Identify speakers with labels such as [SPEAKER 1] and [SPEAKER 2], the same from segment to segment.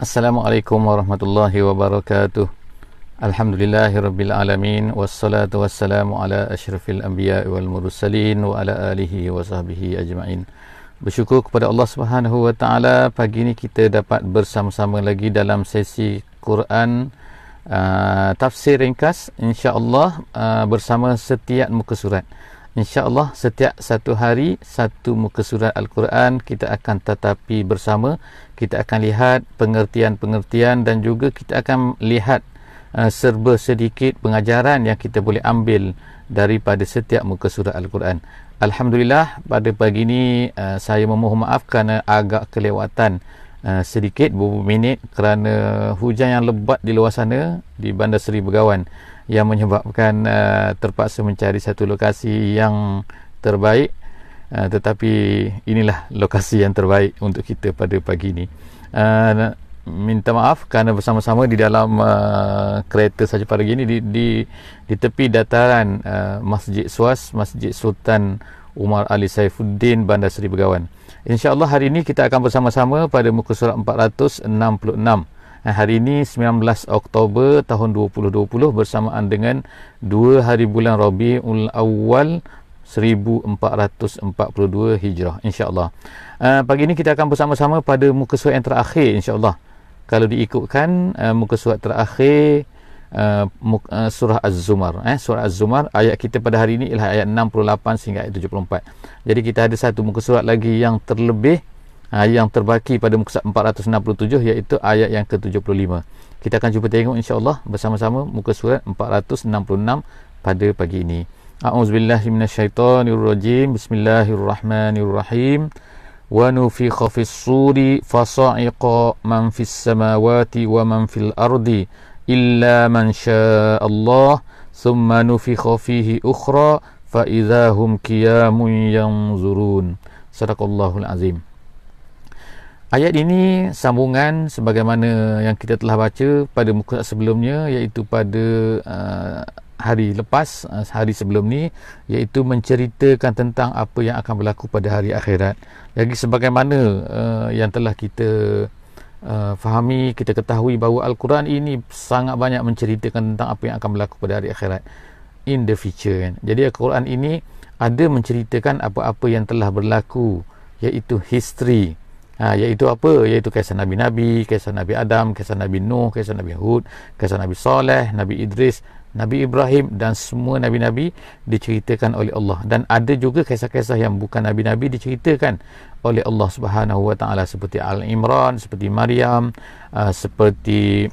[SPEAKER 1] Assalamualaikum warahmatullahi wabarakatuh. Alhamdulillahi rabbil alamin wassalatu wassalamu ala asyrafil anbiya wal mursalin wa ala alihi wa sahbihi ajma'in. Bersyukur kepada Allah Subhanahu wa taala pagi ini kita dapat bersama-sama lagi dalam sesi Quran uh, tafsir ringkas insya-Allah uh, bersama setiap muka surat. InsyaAllah setiap satu hari Satu muka surat Al-Quran Kita akan tetapi bersama Kita akan lihat pengertian-pengertian Dan juga kita akan lihat uh, Serba sedikit pengajaran Yang kita boleh ambil Daripada setiap muka surat Al-Quran Alhamdulillah pada pagi ini uh, Saya memohon maaf kerana agak kelewatan uh, Sedikit beberapa minit Kerana hujan yang lebat di luar sana Di Bandar Seri Begawan yang menyebabkan uh, terpaksa mencari satu lokasi yang terbaik uh, tetapi inilah lokasi yang terbaik untuk kita pada pagi ini uh, minta maaf kerana bersama-sama di dalam uh, kereta saja pada pagi ini di, di, di tepi dataran uh, Masjid Suas Masjid Sultan Umar Ali Saifuddin Bandar Seri Begawan InsyaAllah hari ini kita akan bersama-sama pada muka surat 466 Eh, hari ini 19 Oktober tahun 2020 bersamaan dengan 2 hari bulan Rabiul Awal 1442 Hijrah insya-Allah. Uh, pagi ini kita akan bersama-sama pada muka surat yang terakhir insya-Allah. Kalau diikutkan uh, muka surat terakhir uh, surah Az-Zumar eh surah Az-Zumar ayat kita pada hari ini ialah ayat 68 sehingga ayat 74. Jadi kita ada satu muka surat lagi yang terlebih yang terbaki pada muka 467 iaitu ayat yang ke-75. Kita akan cuba tengok insya-Allah bersama-sama muka surat 466 pada pagi ini. A'udzubillahi minasyaitonirrajim. Bismillahirrahmanirrahim. Wa nufikha fis-suri fa sa'iqa man fis-samawati wa man fil-ardi illa man syaa Allah thumma nufikha fihi ukhra fa idza hum qiyamun yanzurun. Sadaqallahul azim. Ayat ini sambungan sebagaimana yang kita telah baca pada muka sebelumnya iaitu pada uh, hari lepas uh, hari sebelum ni iaitu menceritakan tentang apa yang akan berlaku pada hari akhirat. Lagi sebagaimana uh, yang telah kita uh, fahami, kita ketahui bahawa al-Quran ini sangat banyak menceritakan tentang apa yang akan berlaku pada hari akhirat in the future. Kan? Jadi al-Quran ini ada menceritakan apa-apa yang telah berlaku iaitu history ha, iaitu apa iaitu kisah nabi-nabi kisah nabi Adam kisah nabi Nuh kisah nabi Hud kisah nabi Saleh nabi Idris Nabi Ibrahim dan semua nabi-nabi diceritakan oleh Allah dan ada juga kisah-kisah yang bukan nabi-nabi diceritakan oleh Allah Subhanahu Wa Taala seperti Al Imran, seperti Maryam, uh, seperti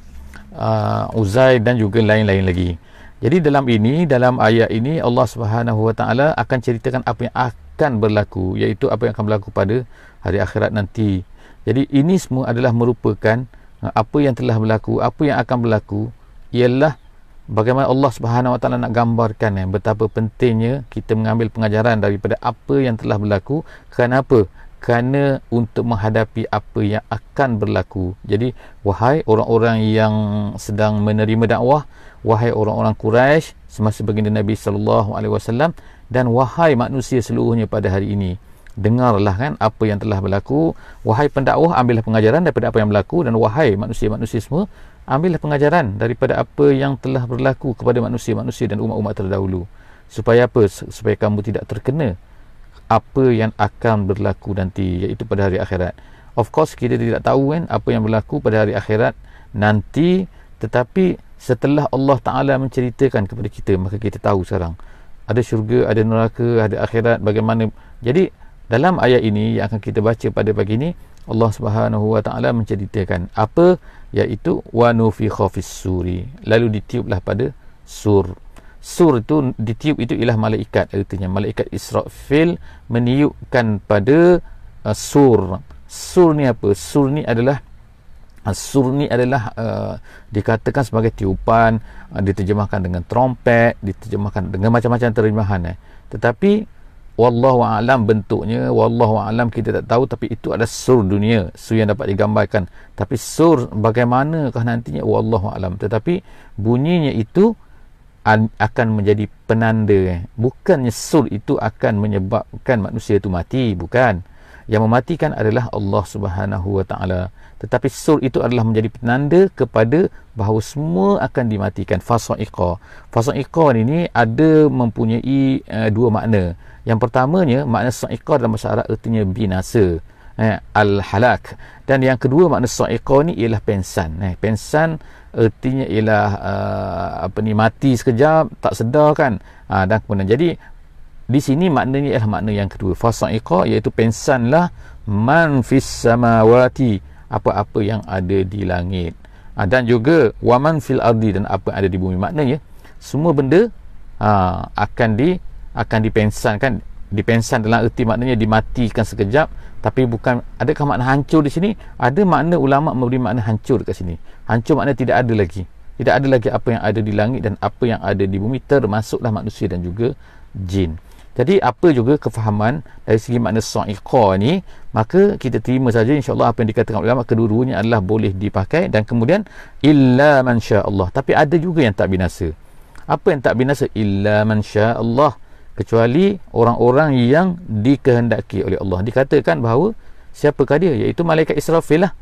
[SPEAKER 1] uh, Uzai dan juga lain-lain lagi. Jadi dalam ini, dalam ayat ini Allah Subhanahu Wa Taala akan ceritakan apa yang akan berlaku iaitu apa yang akan berlaku pada hari akhirat nanti. Jadi ini semua adalah merupakan uh, apa yang telah berlaku, apa yang akan berlaku ialah bagaimana Allah Subhanahu Wa Taala nak gambarkan eh, betapa pentingnya kita mengambil pengajaran daripada apa yang telah berlaku. Kenapa? Kerana untuk menghadapi apa yang akan berlaku. Jadi wahai orang-orang yang sedang menerima dakwah, wahai orang-orang Quraisy semasa baginda Nabi sallallahu alaihi wasallam dan wahai manusia seluruhnya pada hari ini dengarlah kan apa yang telah berlaku wahai pendakwah ambillah pengajaran daripada apa yang berlaku dan wahai manusia-manusia semua ambillah pengajaran daripada apa yang telah berlaku kepada manusia-manusia dan umat-umat terdahulu supaya apa supaya kamu tidak terkena apa yang akan berlaku nanti iaitu pada hari akhirat of course kita tidak tahu kan apa yang berlaku pada hari akhirat nanti tetapi setelah Allah Ta'ala menceritakan kepada kita maka kita tahu sekarang ada syurga, ada neraka, ada akhirat bagaimana jadi dalam ayat ini yang akan kita baca pada pagi ini Allah Subhanahu Wa Taala menceritakan apa iaitu wa nufikha suri lalu ditiuplah pada sur sur itu ditiup itu ialah malaikat artinya malaikat Israfil meniupkan pada uh, sur sur ni apa sur ni adalah uh, sur ni adalah uh, dikatakan sebagai tiupan uh, diterjemahkan dengan trompet diterjemahkan dengan macam-macam terjemahan eh. tetapi wallahu alam bentuknya wallahu alam kita tak tahu tapi itu ada sur dunia sur yang dapat digambarkan tapi sur bagaimanakah nantinya wallahu alam tetapi bunyinya itu akan menjadi penanda eh. bukannya sur itu akan menyebabkan manusia itu mati bukan yang mematikan adalah Allah Subhanahu Wa Taala tetapi sur itu adalah menjadi penanda kepada bahawa semua akan dimatikan fasaiqa fasaiqa ini ada mempunyai uh, dua makna yang pertamanya makna sa'iqah dalam bahasa Arab artinya binasa. Eh, Al-halak. Dan yang kedua makna sa'iqah ni ialah pensan. Eh, pensan ertinya ialah uh, apa ni mati sekejap tak sedar kan ha, dan kemudian jadi di sini maknanya ialah makna yang kedua fasaiqa iaitu pensanlah man fis samawati apa-apa yang ada di langit ha, dan juga waman fil ardi dan apa yang ada di bumi maknanya semua benda ha, akan di akan dipensan kan dipensan dalam erti maknanya dimatikan sekejap tapi bukan adakah makna hancur di sini ada makna ulama memberi makna hancur dekat sini hancur makna tidak ada lagi tidak ada lagi apa yang ada di langit dan apa yang ada di bumi termasuklah manusia dan juga jin jadi apa juga kefahaman dari segi makna su'iqa ni maka kita terima saja insyaAllah apa yang dikatakan ulama kedua-duanya adalah boleh dipakai dan kemudian illa man Allah tapi ada juga yang tak binasa apa yang tak binasa illa man Allah kecuali orang-orang yang dikehendaki oleh Allah dikatakan bahawa siapakah dia iaitu malaikat Israfil lah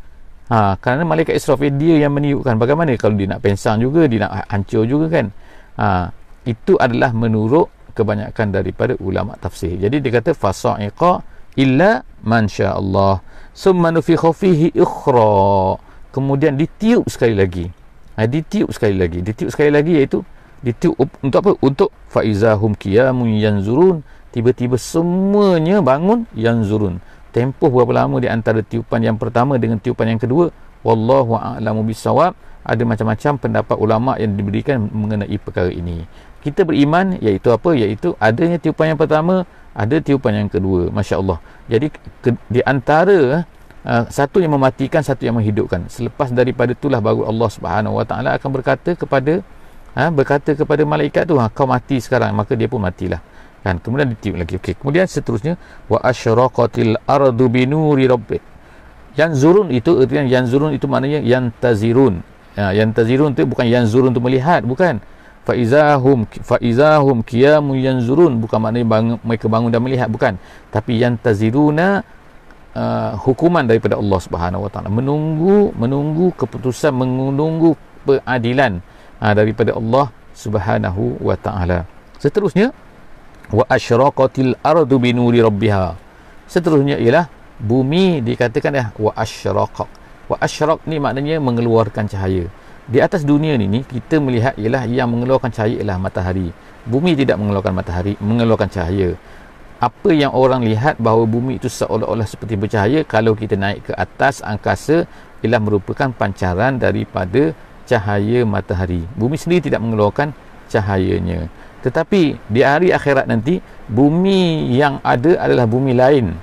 [SPEAKER 1] ha, kerana malaikat Israfil dia yang meniupkan bagaimana kalau dia nak pensang juga dia nak hancur juga kan ha, itu adalah menurut kebanyakan daripada ulama tafsir jadi dia kata fasa'iqa illa man Allah summa nufi fihi ukhra kemudian ditiup sekali lagi ha, ditiup sekali lagi ditiup sekali lagi iaitu ditiup untuk apa untuk faizahum qiyamun yanzurun tiba-tiba semuanya bangun yanzurun tempoh berapa lama di antara tiupan yang pertama dengan tiupan yang kedua wallahu a'lamu bisawab ada macam-macam pendapat ulama yang diberikan mengenai perkara ini kita beriman iaitu apa iaitu adanya tiupan yang pertama ada tiupan yang kedua masya-Allah jadi ke, di antara uh, satu yang mematikan satu yang menghidupkan selepas daripada itulah baru Allah Subhanahu Wa Taala akan berkata kepada ha, berkata kepada malaikat tu ha, kau mati sekarang maka dia pun matilah kan kemudian ditiup lagi okey kemudian seterusnya wa asyraqatil ardu binuri rabbik yang zurun itu artinya yang zurun itu maknanya yang tazirun ya, ha, yang tazirun itu bukan yang zurun untuk melihat bukan faizahum faizahum qiyamu yanzurun bukan maknanya bangun, mereka bangun dan melihat bukan tapi yang taziruna uh, ha, hukuman daripada Allah Subhanahu wa taala menunggu menunggu keputusan menunggu keadilan ha, daripada Allah Subhanahu wa taala. Seterusnya wa ashraqatil ardu binuri nuri rabbiha. Seterusnya ialah bumi dikatakan dah wa ashraq. Wa ashraq ni maknanya mengeluarkan cahaya. Di atas dunia ni ni kita melihat ialah yang mengeluarkan cahaya ialah matahari. Bumi tidak mengeluarkan matahari, mengeluarkan cahaya. Apa yang orang lihat bahawa bumi itu seolah-olah seperti bercahaya kalau kita naik ke atas angkasa ialah merupakan pancaran daripada cahaya matahari. Bumi sendiri tidak mengeluarkan cahayanya. Tetapi di hari akhirat nanti bumi yang ada adalah bumi lain.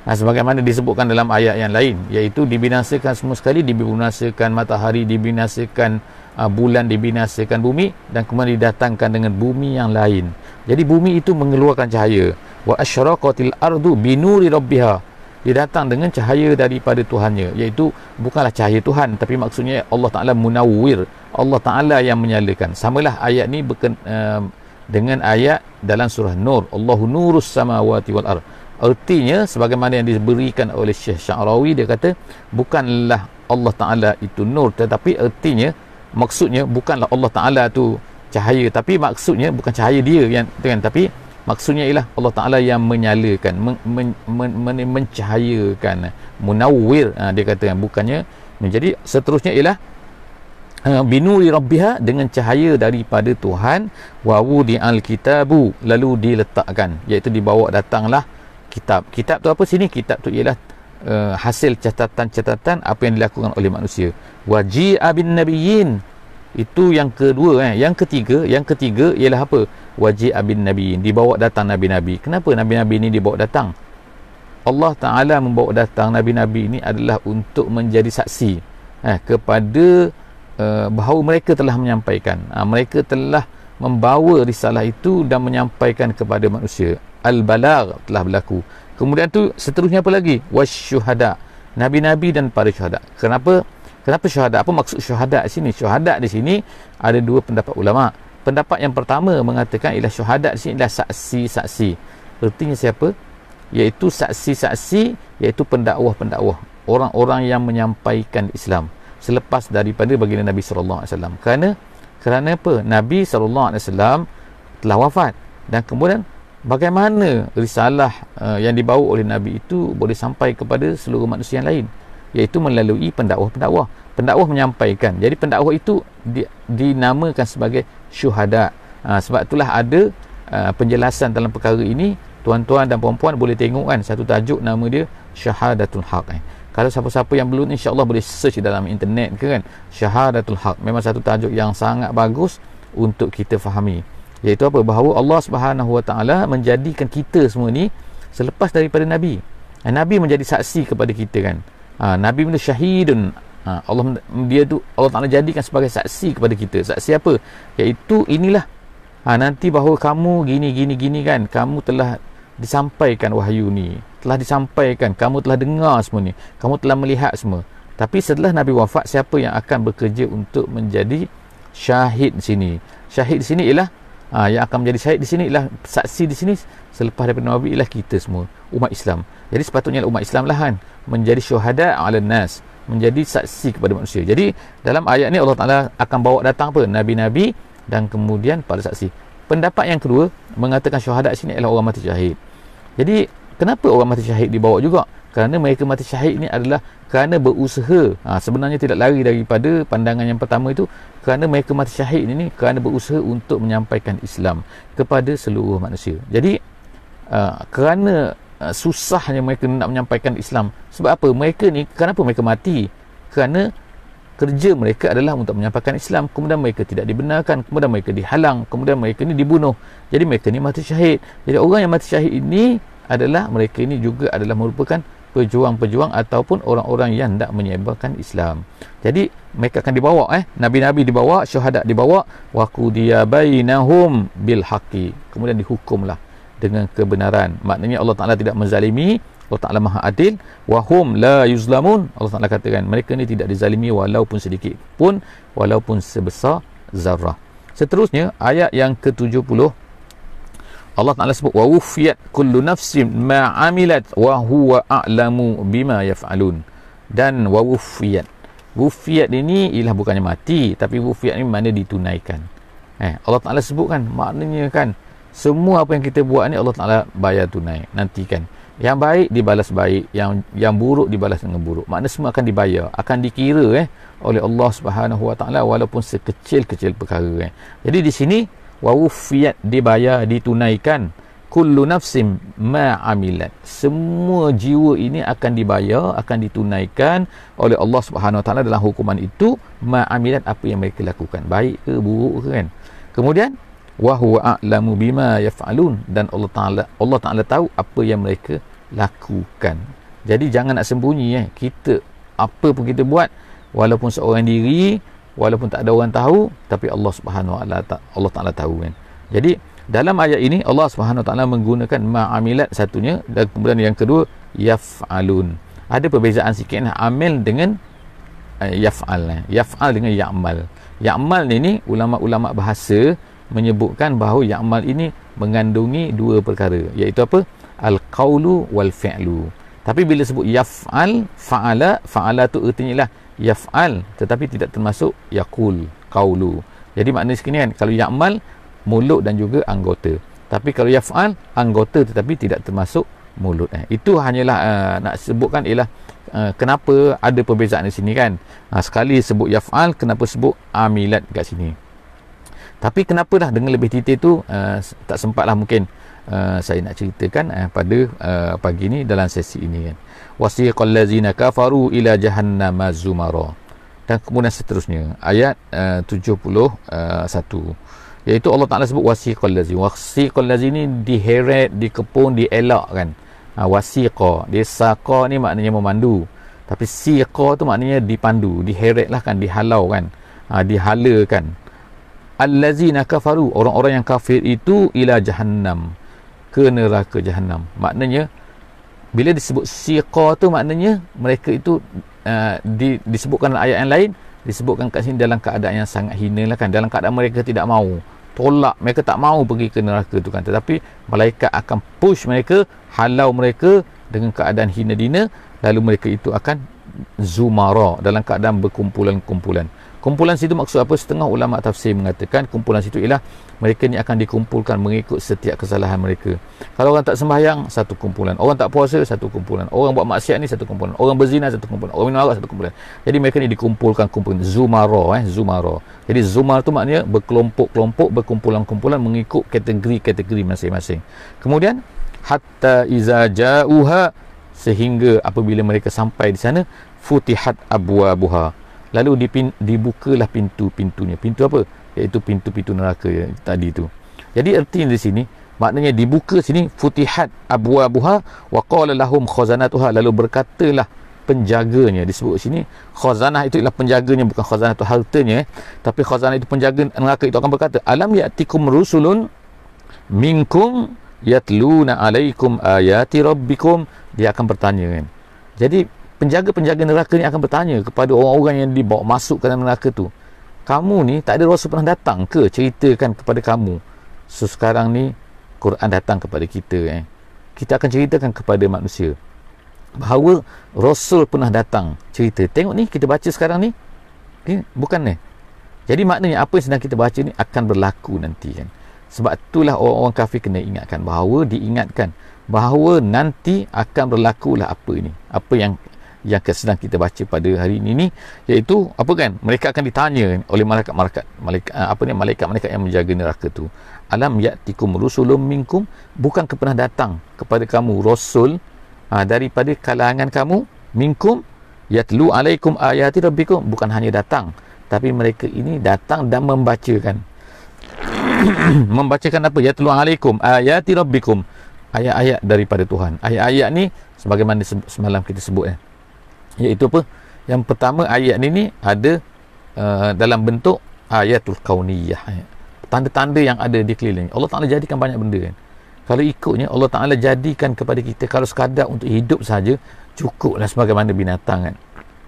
[SPEAKER 1] Nah, ha, sebagaimana disebutkan dalam ayat yang lain iaitu dibinasakan semua sekali dibinasakan matahari dibinasakan uh, bulan dibinasakan bumi dan kemudian didatangkan dengan bumi yang lain jadi bumi itu mengeluarkan cahaya wa asyraqatil ardu binuri rabbihah dia datang dengan cahaya daripada Tuhannya iaitu bukanlah cahaya Tuhan tapi maksudnya Allah Taala munawir, Allah Taala yang menyalakan samalah ayat ni berken, uh, dengan ayat dalam surah Nur Allahu nurus samawati wal ar. artinya sebagaimana yang diberikan oleh Syekh Syarawi dia kata bukanlah Allah Taala itu nur tetapi artinya maksudnya bukanlah Allah Taala itu cahaya tapi maksudnya bukan cahaya dia yang kan, tapi maksudnya ialah Allah Taala yang menyalakan men, men, men, men, mencahayakan munawwir ha, dia kata bukannya jadi seterusnya ialah ha, binuri rabbiha dengan cahaya daripada Tuhan wawu di alkitabu lalu diletakkan iaitu dibawa datanglah kitab kitab tu apa sini kitab tu ialah uh, hasil catatan-catatan apa yang dilakukan oleh manusia waji abin nabiin. Itu yang kedua eh. Yang ketiga, yang ketiga ialah apa? Wajib abin nabi. Dibawa datang nabi-nabi. Kenapa nabi-nabi ini dibawa datang? Allah Taala membawa datang nabi-nabi ini adalah untuk menjadi saksi eh kepada uh, bahawa mereka telah menyampaikan uh, mereka telah membawa risalah itu dan menyampaikan kepada manusia al balag telah berlaku kemudian tu seterusnya apa lagi wasyuhada nabi-nabi dan para syuhada kenapa Kenapa syuhadat? Apa maksud syuhadat di sini? Syuhadat di sini ada dua pendapat ulama. Pendapat yang pertama mengatakan ialah syuhadat di sini ialah saksi-saksi. Artinya siapa? Iaitu saksi-saksi, iaitu pendakwah-pendakwah. Orang-orang yang menyampaikan Islam selepas daripada baginda Nabi sallallahu alaihi wasallam. Kerana kerana apa? Nabi sallallahu alaihi wasallam telah wafat dan kemudian bagaimana risalah uh, yang dibawa oleh Nabi itu boleh sampai kepada seluruh manusia yang lain? iaitu melalui pendakwah-pendakwah pendakwah menyampaikan jadi pendakwah itu di, dinamakan sebagai syuhada ha, sebab itulah ada uh, penjelasan dalam perkara ini tuan-tuan dan puan-puan boleh tengok kan satu tajuk nama dia syahadatul haq eh. kalau siapa-siapa yang belum insyaAllah boleh search dalam internet ke kan syahadatul haq memang satu tajuk yang sangat bagus untuk kita fahami iaitu apa bahawa Allah subhanahu menjadikan kita semua ni selepas daripada Nabi Nabi menjadi saksi kepada kita kan Ah, Nabi bin Syahidun ha, Allah dia tu Allah Taala jadikan sebagai saksi kepada kita. Saksi apa? Iaitu inilah ha, nanti bahawa kamu gini gini gini kan, kamu telah disampaikan wahyu ni. Telah disampaikan, kamu telah dengar semua ni. Kamu telah melihat semua. Tapi setelah Nabi wafat, siapa yang akan bekerja untuk menjadi syahid sini? Syahid di sini ialah ha, yang akan menjadi syahid di sini ialah saksi di sini selepas daripada Nabi ialah kita semua umat Islam. Jadi sepatutnya umat Islam lah kan menjadi syuhada ala nas, menjadi saksi kepada manusia. Jadi dalam ayat ni Allah Taala akan bawa datang apa? Nabi-nabi dan kemudian para saksi. Pendapat yang kedua mengatakan syuhada sini adalah orang mati syahid. Jadi kenapa orang mati syahid dibawa juga? Kerana mereka mati syahid ni adalah kerana berusaha. Ha, sebenarnya tidak lari daripada pandangan yang pertama itu kerana mereka mati syahid ini kerana berusaha untuk menyampaikan Islam kepada seluruh manusia. Jadi uh, kerana Ah, susahnya mereka nak menyampaikan Islam sebab apa mereka ni kenapa mereka mati kerana kerja mereka adalah untuk menyampaikan Islam kemudian mereka tidak dibenarkan kemudian mereka dihalang kemudian mereka ni dibunuh jadi mereka ni mati syahid jadi orang yang mati syahid ini adalah mereka ini juga adalah merupakan pejuang-pejuang ataupun orang-orang yang tidak menyebarkan Islam. Jadi mereka akan dibawa eh nabi-nabi dibawa, syuhada dibawa waqudiya bainahum bil haqi. Kemudian dihukumlah dengan kebenaran. Maknanya Allah Taala tidak menzalimi, Allah Taala Maha Adil, wahum hum la yuzlamun. Allah Taala katakan mereka ni tidak dizalimi walaupun sedikit pun, walaupun sebesar zarah. Seterusnya ayat yang ke-70 Allah Taala sebut wa wufiyat kullu nafsim ma'amilat amilat wa huwa a'lamu bima yaf'alun. Dan wa wufiyat. Wufiyat ini ialah bukannya mati tapi wufiyat ini mana ditunaikan. Eh Allah Taala sebutkan maknanya kan semua apa yang kita buat ni Allah Taala bayar tunai nantikan yang baik dibalas baik yang yang buruk dibalas dengan buruk makna semua akan dibayar akan dikira eh oleh Allah Subhanahu Wa Taala walaupun sekecil-kecil perkara eh jadi di sini wa wufiyat dibayar ditunaikan kullu nafsim ma amilat semua jiwa ini akan dibayar akan ditunaikan oleh Allah Subhanahu Wa Taala dalam hukuman itu ma amilat apa yang mereka lakukan baik ke buruk ke kan kemudian wa huwa a'lamu bima yaf'alun dan Allah Taala Allah Taala tahu apa yang mereka lakukan. Jadi jangan nak sembunyi eh. Kita apa pun kita buat walaupun seorang diri, walaupun tak ada orang tahu tapi Allah Subhanahu Wa Allah Taala tahu kan. Jadi dalam ayat ini Allah Subhanahu Wa Taala menggunakan ma'amilat satunya dan kemudian yang kedua yaf'alun. Ada perbezaan sikit nah, eh. amil dengan uh, yaf'al. Eh. Yaf'al dengan ya'mal. Ya'mal ni ni ulama-ulama bahasa menyebutkan bahawa ya'mal ini mengandungi dua perkara iaitu apa al-qawlu wal-fi'lu tapi bila sebut yaf'al fa'ala fa'ala tu artinya lah yaf'al tetapi tidak termasuk yakul qawlu jadi maknanya sekini kan kalau ya'mal mulut dan juga anggota tapi kalau yaf'al anggota tetapi tidak termasuk mulut eh. itu hanyalah uh, nak sebutkan ialah uh, kenapa ada perbezaan di sini kan uh, sekali sebut yaf'al kenapa sebut amilat kat sini tapi kenapalah dengan lebih detail tu uh, tak sempatlah mungkin uh, saya nak ceritakan uh, pada uh, pagi ni dalam sesi ini kan. Wasiqal lazina kafaru ila jahannam mazumara. Dan kemudian seterusnya ayat uh, 71 iaitu Allah Taala sebut wasiqal lazin. Wasiqal lazin ni diheret, dikepung, dielak kan. Ha, wasiqa. Dia saqa ni maknanya memandu. Tapi siqa tu maknanya dipandu, diheret lah kan, dihalau kan. Ha, dihalakan allazina kafaru orang-orang yang kafir itu ila jahannam ke neraka jahannam maknanya bila disebut siqa tu maknanya mereka itu uh, di, disebutkan dalam ayat yang lain disebutkan kat sini dalam keadaan yang sangat hina lah kan dalam keadaan mereka tidak mau tolak mereka tak mau pergi ke neraka tu kan tetapi malaikat akan push mereka halau mereka dengan keadaan hina dina lalu mereka itu akan zumara dalam keadaan berkumpulan-kumpulan Kumpulan situ maksud apa? Setengah ulama tafsir mengatakan kumpulan situ ialah mereka ni akan dikumpulkan mengikut setiap kesalahan mereka. Kalau orang tak sembahyang, satu kumpulan. Orang tak puasa, satu kumpulan. Orang buat maksiat ni satu kumpulan. Orang berzina satu kumpulan. Orang minum arak satu kumpulan. Jadi mereka ni dikumpulkan kumpulan zumara eh, zumara. Jadi zumar tu maknanya berkelompok-kelompok, berkumpulan-kumpulan mengikut kategori-kategori masing-masing. Kemudian hatta iza ja'uha sehingga apabila mereka sampai di sana futihat abwa buha lalu dipin, dibukalah pintu-pintunya pintu apa iaitu pintu-pintu neraka yang tadi tu jadi erti di sini maknanya dibuka sini futihat abu-abuha wa qala lahum khazanatuha lalu berkatalah penjaganya disebut sini khazanah itu ialah penjaganya bukan khazanah itu hartanya eh. tapi khazanah itu penjaga neraka itu akan berkata alam yatikum rusulun minkum yatluna alaikum ayati rabbikum dia akan bertanya kan jadi penjaga-penjaga neraka ni akan bertanya kepada orang-orang yang dibawa masuk ke dalam neraka tu kamu ni tak ada rasul pernah datang ke ceritakan kepada kamu so sekarang ni Quran datang kepada kita eh. kita akan ceritakan kepada manusia bahawa rasul pernah datang cerita tengok ni kita baca sekarang ni eh, bukan ni jadi maknanya apa yang sedang kita baca ni akan berlaku nanti kan sebab itulah orang-orang kafir kena ingatkan bahawa diingatkan bahawa nanti akan berlakulah apa ini apa yang yang sedang kita baca pada hari ini ni iaitu apa kan mereka akan ditanya oleh malaikat-malaikat malaikat ah, apa ni malaikat-malaikat yang menjaga neraka tu alam yatikum rusulum minkum bukan pernah datang kepada kamu rasul ha, daripada kalangan kamu minkum yatlu alaikum ayati rabbikum bukan hanya datang tapi mereka ini datang dan membacakan membacakan apa yatlu alaikum ayati rabbikum ayat-ayat daripada Tuhan ayat-ayat ni sebagaimana semalam kita sebut eh ya? iaitu apa yang pertama ayat ni ni ada uh, dalam bentuk ayatul kauniyah tanda-tanda yang ada di keliling Allah Ta'ala jadikan banyak benda kan kalau ikutnya Allah Ta'ala jadikan kepada kita kalau sekadar untuk hidup saja cukup cukuplah sebagaimana binatang kan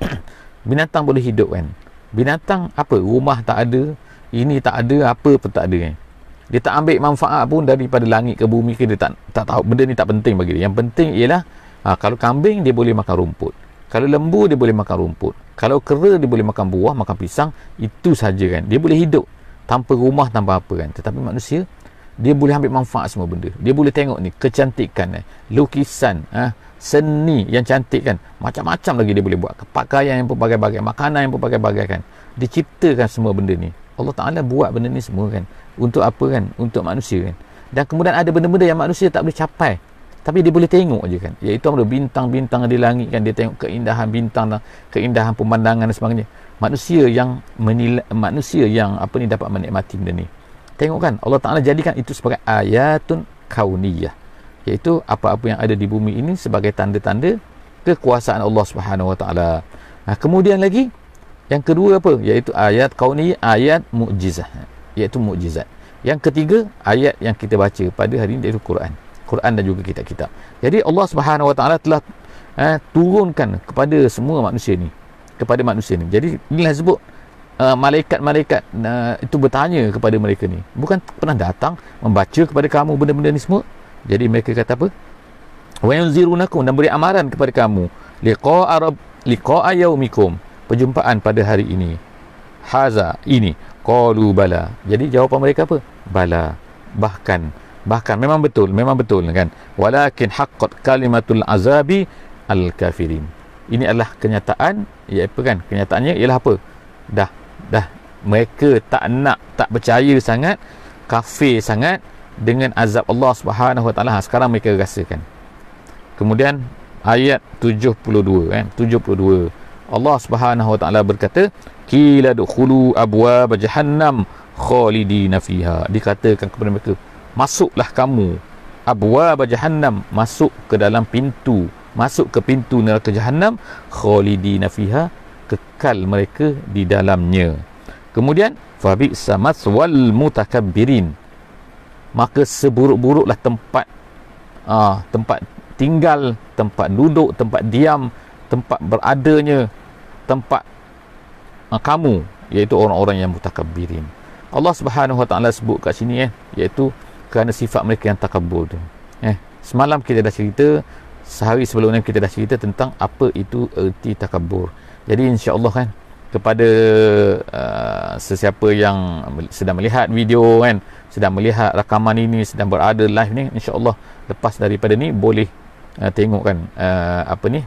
[SPEAKER 1] binatang boleh hidup kan binatang apa rumah tak ada ini tak ada apa pun tak ada kan dia tak ambil manfaat pun daripada langit ke bumi ke dia tak, tak tahu benda ni tak penting bagi dia yang penting ialah ha, kalau kambing dia boleh makan rumput kalau lembu dia boleh makan rumput kalau kera dia boleh makan buah makan pisang itu saja kan dia boleh hidup tanpa rumah tanpa apa kan tetapi manusia dia boleh ambil manfaat semua benda dia boleh tengok ni kecantikan eh, lukisan eh, seni yang cantik kan macam-macam lagi dia boleh buat pakaian yang berbagai-bagai makanan yang berbagai-bagai kan diciptakan semua benda ni Allah Ta'ala buat benda ni semua kan untuk apa kan untuk manusia kan dan kemudian ada benda-benda yang manusia tak boleh capai tapi dia boleh tengok je kan iaitu ada bintang-bintang di langit kan dia tengok keindahan bintang dan keindahan pemandangan dan sebagainya manusia yang menila, manusia yang apa ni dapat menikmati benda ni tengok kan Allah Ta'ala jadikan itu sebagai ayatun kauniyah iaitu apa-apa yang ada di bumi ini sebagai tanda-tanda kekuasaan Allah Subhanahu Wa Ta'ala nah, kemudian lagi yang kedua apa iaitu ayat kauniyah ayat mukjizah iaitu mukjizat yang ketiga ayat yang kita baca pada hari ini iaitu Quran Quran dan juga kitab-kitab. Jadi Allah Subhanahu Wa Taala telah eh, turunkan kepada semua manusia ni, kepada manusia ni. Jadi inilah sebut uh, malaikat-malaikat uh, itu bertanya kepada mereka ni. Bukan pernah datang membaca kepada kamu benda-benda ni semua. Jadi mereka kata apa? Wa yunzirunakum dan beri amaran kepada kamu liqa'a rabb liqa'a yaumikum perjumpaan pada hari ini. Haza ini qalu bala. Jadi jawapan mereka apa? Bala. Bahkan bahkan memang betul memang betul kan walakin haqqat kalimatul azabi al kafirin ini adalah kenyataan ya apa kan kenyataannya ialah apa dah dah mereka tak nak tak percaya sangat kafir sangat dengan azab Allah Subhanahu Wa Taala ha, sekarang mereka rasakan kemudian ayat 72 kan 72 Allah Subhanahu Wa Taala berkata Kila dukhulu abwa jahannam khalidina fiha dikatakan kepada mereka masuklah kamu abwab jahannam masuk ke dalam pintu masuk ke pintu neraka jahannam khalidina fiha kekal mereka di dalamnya kemudian fabi samas wal mutakabbirin maka seburuk-buruklah tempat ah tempat tinggal tempat duduk tempat diam tempat beradanya tempat ah, kamu iaitu orang-orang yang mutakabbirin Allah Subhanahu Wa Taala sebut kat sini eh iaitu kerana sifat mereka yang takabur tu eh semalam kita dah cerita sehari sebelumnya kita dah cerita tentang apa itu erti takabur jadi insya Allah kan kepada uh, sesiapa yang sedang melihat video kan sedang melihat rakaman ini sedang berada live ni Allah lepas daripada ni boleh uh, tengok kan uh, apa ni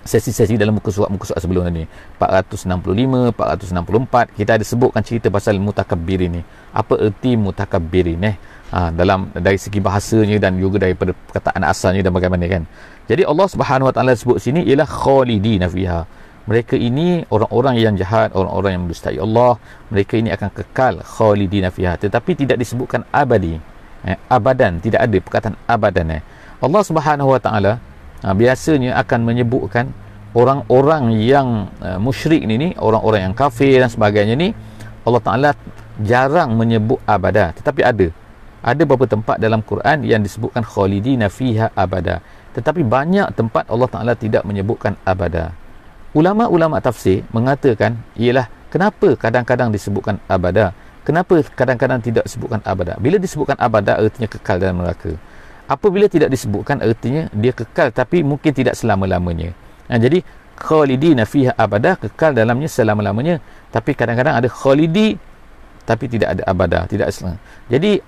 [SPEAKER 1] sesi-sesi dalam muka surat-muka surat sebelum ni 465 464 kita ada sebutkan cerita pasal mutakabir ini apa erti mutakabbirin eh ha, dalam dari segi bahasanya dan juga daripada perkataan asalnya dan bagaimana kan jadi Allah Subhanahu Wa Taala sebut sini ialah khalidina fiha mereka ini orang-orang yang jahat orang-orang yang mendustai Allah mereka ini akan kekal khalidina fiha tetapi tidak disebutkan abadi eh, abadan tidak ada perkataan abadan eh Allah Subhanahu Wa Taala ha, biasanya akan menyebutkan orang-orang yang uh, musyrik ni ni orang-orang yang kafir dan sebagainya ni Allah Taala jarang menyebut abada tetapi ada ada beberapa tempat dalam Quran yang disebutkan khalidina fiha abada tetapi banyak tempat Allah Taala tidak menyebutkan abada ulama-ulama tafsir mengatakan ialah kenapa kadang-kadang disebutkan abada kenapa kadang-kadang tidak disebutkan abada bila disebutkan abada artinya kekal dalam neraka apabila tidak disebutkan artinya dia kekal tapi mungkin tidak selama-lamanya nah, jadi khalidina fiha abada kekal dalamnya selama-lamanya tapi kadang-kadang ada khalidi tapi tidak ada abadah, tidak selama jadi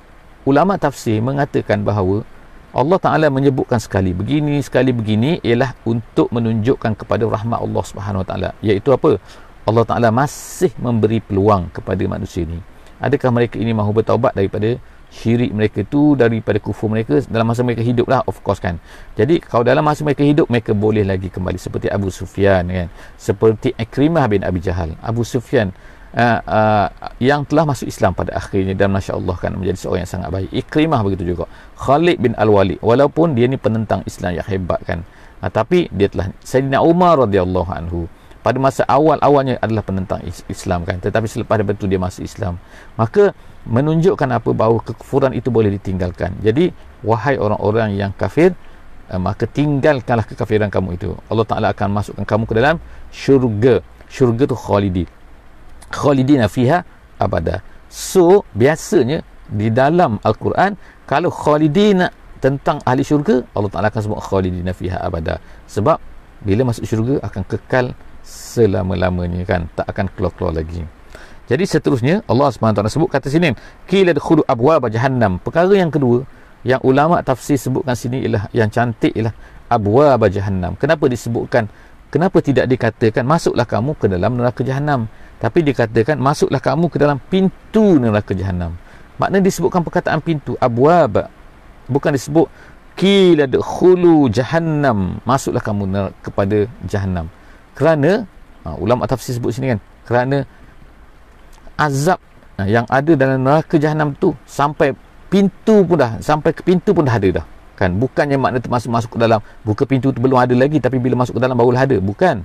[SPEAKER 1] ulama tafsir mengatakan bahawa Allah Taala menyebutkan sekali begini sekali begini ialah untuk menunjukkan kepada rahmat Allah Subhanahu Wa Taala iaitu apa Allah Taala masih memberi peluang kepada manusia ini adakah mereka ini mahu bertaubat daripada syirik mereka tu daripada kufur mereka dalam masa mereka hidup lah of course kan jadi kalau dalam masa mereka hidup mereka boleh lagi kembali seperti Abu Sufyan kan seperti Ikrimah bin Abi Jahal Abu Sufyan Eh, eh, yang telah masuk Islam pada akhirnya dan Masya Allah kan menjadi seorang yang sangat baik Ikrimah begitu juga Khalid bin Al-Walid walaupun dia ni penentang Islam yang hebat kan uh, tapi dia telah Sayyidina Umar radhiyallahu anhu pada masa awal-awalnya adalah penentang Islam kan tetapi selepas daripada itu dia masuk Islam maka menunjukkan apa bahawa kekufuran itu boleh ditinggalkan jadi wahai orang-orang yang kafir uh, maka tinggalkanlah kekafiran kamu itu Allah Ta'ala akan masukkan kamu ke dalam syurga syurga tu khalidi khalidina fiha abada so biasanya di dalam al-Quran kalau khalidina tentang ahli syurga Allah Taala akan sebut khalidina fiha abada sebab bila masuk syurga akan kekal selama-lamanya kan tak akan keluar-keluar lagi jadi seterusnya Allah SWT sebut kata sini Kila dekhudu abwa jahannam Perkara yang kedua Yang ulama tafsir sebutkan sini ialah Yang cantik ialah Abwa jahannam Kenapa disebutkan Kenapa tidak dikatakan Masuklah kamu ke dalam neraka jahannam tapi dikatakan masuklah kamu ke dalam pintu neraka jahanam. Makna disebutkan perkataan pintu abwab bukan disebut kila dkhulu jahannam masuklah kamu kepada jahannam kerana uh, ulama tafsir sebut sini kan kerana azab uh, yang ada dalam neraka jahannam tu sampai pintu pun dah sampai ke pintu pun dah ada dah kan bukannya makna termasuk masuk ke dalam buka pintu tu belum ada lagi tapi bila masuk ke dalam barulah ada bukan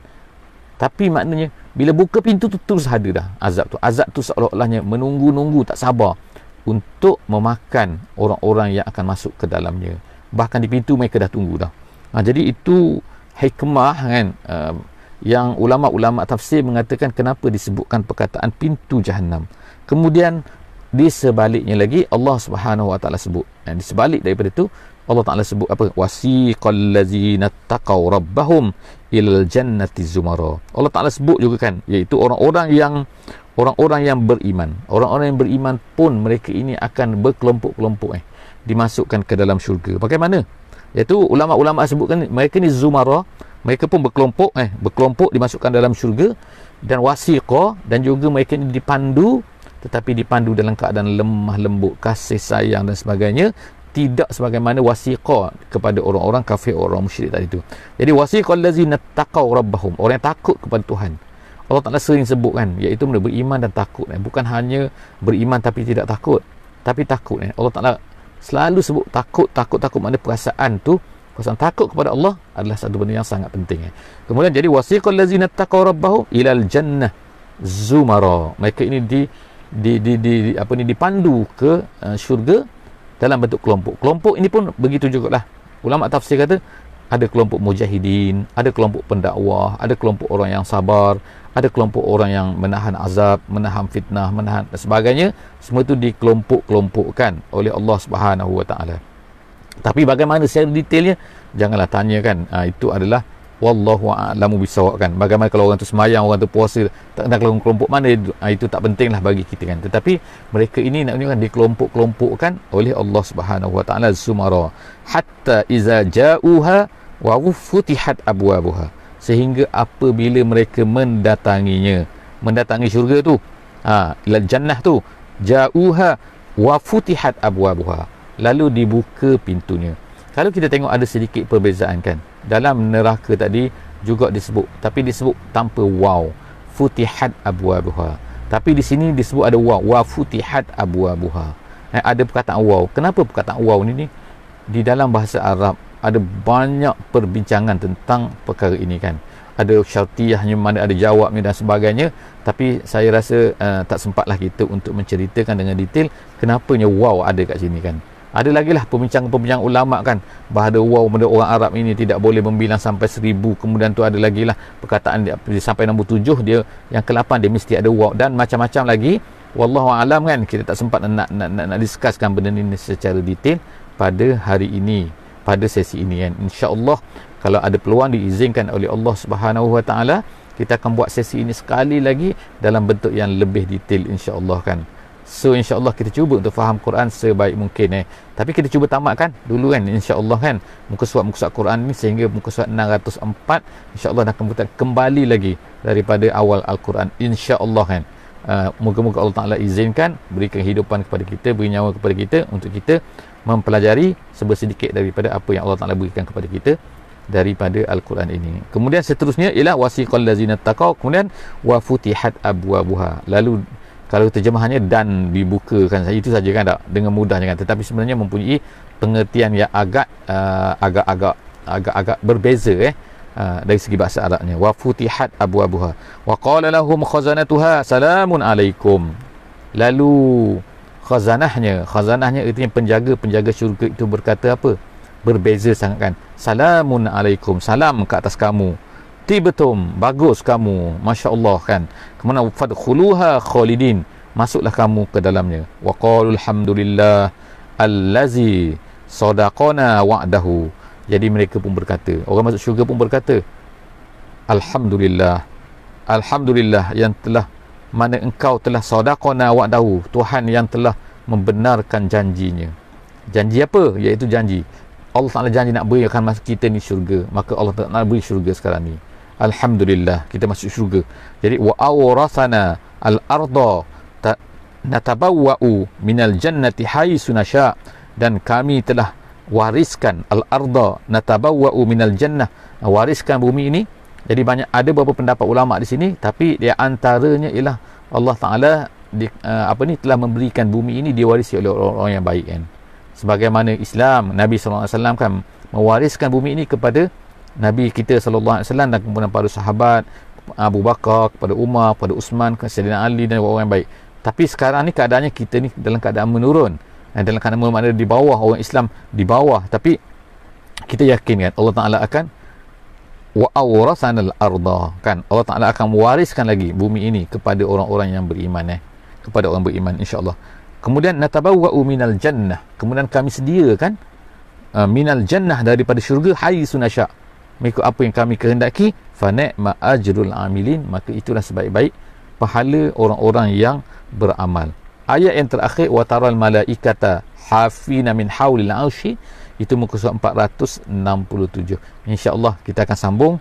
[SPEAKER 1] tapi maknanya bila buka pintu tu terus ada dah azab tu. Azab tu seolah-olahnya menunggu-nunggu tak sabar untuk memakan orang-orang yang akan masuk ke dalamnya. Bahkan di pintu mereka dah tunggu dah. Ha, jadi itu hikmah kan uh, yang ulama-ulama tafsir mengatakan kenapa disebutkan perkataan pintu jahanam. Kemudian di sebaliknya lagi Allah Subhanahu Wa Taala sebut. Dan eh, di sebalik daripada itu Allah Taala sebut apa? Wasiqal ladzina taqaw rabbahum ilal jannati zumara. Allah Taala sebut juga kan iaitu orang-orang yang orang-orang yang beriman. Orang-orang yang beriman pun mereka ini akan berkelompok-kelompok eh dimasukkan ke dalam syurga. Bagaimana? Iaitu ulama-ulama sebutkan mereka ni zumara, mereka pun berkelompok eh berkelompok dimasukkan dalam syurga dan wasiqa dan juga mereka ini dipandu tetapi dipandu dalam keadaan lemah lembut kasih sayang dan sebagainya tidak sebagaimana wasiqa kepada orang-orang kafir orang musyrik tadi tu jadi wasiqa allazina taqaw rabbahum orang yang takut kepada Tuhan Allah Ta'ala sering sebut kan iaitu benda beriman dan takut eh. bukan hanya beriman tapi tidak takut tapi takut eh. Allah Ta'ala selalu sebut takut takut takut mana perasaan tu perasaan takut kepada Allah adalah satu benda yang sangat penting eh. kemudian jadi wasiqa allazina taqaw rabbahum ilal jannah zumara mereka ini di di di, di apa ni dipandu ke uh, syurga dalam bentuk kelompok kelompok ini pun begitu juga lah ulama tafsir kata ada kelompok mujahidin ada kelompok pendakwah ada kelompok orang yang sabar ada kelompok orang yang menahan azab menahan fitnah menahan dan sebagainya semua itu dikelompok-kelompokkan oleh Allah Subhanahu Wa Taala tapi bagaimana secara detailnya janganlah tanya kan ha, ah, itu adalah wallahu a'lamu bisawab kan bagaimana kalau orang tu semayang orang tu puasa tak kena kelompok, kelompok mana ha, itu tak pentinglah bagi kita kan tetapi mereka ini nak tunjukkan kelompok kan oleh Allah Subhanahu wa taala sumara hatta iza ja'uha wa futihat abwabuha sehingga apabila mereka mendatanginya mendatangi syurga tu ha ila jannah tu ja'uha wa futihat abwabuha lalu dibuka pintunya kalau kita tengok ada sedikit perbezaan kan dalam neraka tadi juga disebut tapi disebut tanpa waw futihat abwabuha tapi di sini disebut ada waw wa futihat abwabuha eh, ada perkataan waw kenapa perkataan waw ni ni di dalam bahasa Arab ada banyak perbincangan tentang perkara ini kan ada syartiahnya mana ada jawabnya dan sebagainya tapi saya rasa uh, tak sempatlah kita untuk menceritakan dengan detail kenapanya wow ada kat sini kan ada lagi lah pembincang-pembincang ulama kan bahada wow benda orang Arab ini tidak boleh membilang sampai seribu kemudian tu ada lagi lah perkataan dia, dia sampai nombor tujuh dia yang ke lapan dia mesti ada wow dan macam-macam lagi wallahu alam kan kita tak sempat nak nak, nak, nak discusskan benda ini secara detail pada hari ini pada sesi ini kan insyaallah kalau ada peluang diizinkan oleh Allah Subhanahu Wa Taala kita akan buat sesi ini sekali lagi dalam bentuk yang lebih detail insyaallah kan So insyaAllah kita cuba untuk faham Quran sebaik mungkin eh. Tapi kita cuba tamatkan dulu kan insyaAllah kan. Muka surat-muka surat Quran ni sehingga muka surat 604. InsyaAllah dah kemudian kembali lagi daripada awal Al-Quran. InsyaAllah kan. Muka muka uh, Allah Ta'ala izinkan berikan kehidupan kepada kita, beri nyawa kepada kita untuk kita mempelajari sebersedikit daripada apa yang Allah Ta'ala berikan kepada kita daripada al-Quran ini. Kemudian seterusnya ialah wasiqal lazina taqaw kemudian wa futihat abwa buha. Lalu kalau terjemahannya dan dibukakan saja itu saja kan tak dengan mudah kan tetapi sebenarnya mempunyai pengertian yang agak uh, agak-agak agak-agak berbeza eh uh, dari segi bahasa Arabnya wa futihat abu abuha. wa qala lahum khazanatuha salamun alaikum lalu khazanahnya khazanahnya artinya penjaga-penjaga syurga itu berkata apa berbeza sangat kan salamun alaikum salam ke atas kamu tibetum bagus kamu masya Allah kan kemana fadkhuluha khuluha khalidin masuklah kamu ke dalamnya wa qalu alhamdulillah allazi sadaqana wa'dahu jadi mereka pun berkata orang masuk syurga pun berkata alhamdulillah alhamdulillah yang telah mana engkau telah sadaqana wa'dahu Tuhan yang telah membenarkan janjinya janji apa iaitu janji Allah Ta'ala janji nak beri akan masuk kita ni syurga maka Allah Ta'ala beri syurga sekarang ni Alhamdulillah kita masuk syurga. Jadi wa awrasana al-ardha natabawwa'u minal jannati haitsu nasha dan kami telah wariskan al-ardha natabawwa'u al jannah wariskan bumi ini. Jadi banyak ada beberapa pendapat ulama di sini tapi dia antaranya ialah Allah Taala di, uh, apa ni telah memberikan bumi ini diwarisi oleh orang-orang yang baik kan. Sebagaimana Islam Nabi SAW kan mewariskan bumi ini kepada Nabi kita sallallahu alaihi wasallam dan kemudian para sahabat Abu Bakar kepada Umar kepada Uthman kepada Saidina Ali dan orang yang baik tapi sekarang ni keadaannya kita ni dalam keadaan menurun dan eh, dalam keadaan menurun di bawah orang Islam di bawah tapi kita yakin kan Allah Taala akan wa awrasanal arda kan Allah Taala akan mewariskan lagi bumi ini kepada orang-orang yang beriman eh kepada orang beriman insyaallah kemudian natabawwa'u minal jannah kemudian kami sediakan uh, minal jannah daripada syurga hayy sunasha' mengikut apa yang kami kehendaki fa ni'ma ajrul amilin maka itulah sebaik-baik pahala orang-orang yang beramal ayat yang terakhir wa taral malaikata hafina min haulil arshi itu muka surat 467 insyaallah kita akan sambung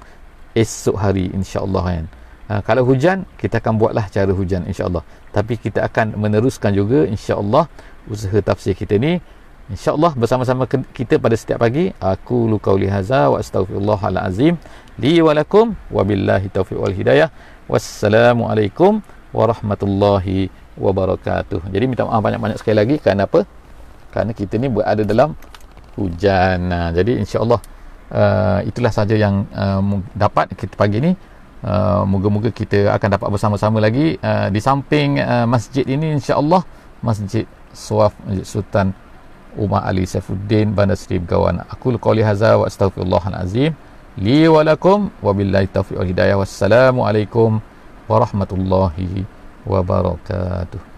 [SPEAKER 1] esok hari insyaallah kan ha, kalau hujan kita akan buatlah cara hujan insyaallah tapi kita akan meneruskan juga insyaallah usaha tafsir kita ni InsyaAllah bersama-sama kita pada setiap pagi. Aku lukau lihaza wa astaghfirullahalazim. Li walakum wa billahi taufiq wal hidayah. Wassalamualaikum warahmatullahi wabarakatuh. Jadi minta maaf banyak-banyak sekali lagi. Kerana apa? Kerana kita ni berada dalam hujan. jadi insyaAllah uh, itulah saja yang uh, dapat kita pagi ni. Uh, moga-moga kita akan dapat bersama-sama lagi uh, di samping uh, masjid ini insyaAllah Masjid Suaf Masjid Sultan Umar Ali Saifuddin Bandar Seri Begawan aku lukali hazar wa astagfirullahal azim li wa wa billahi taufiq wa hidayah wassalamualaikum warahmatullahi wabarakatuh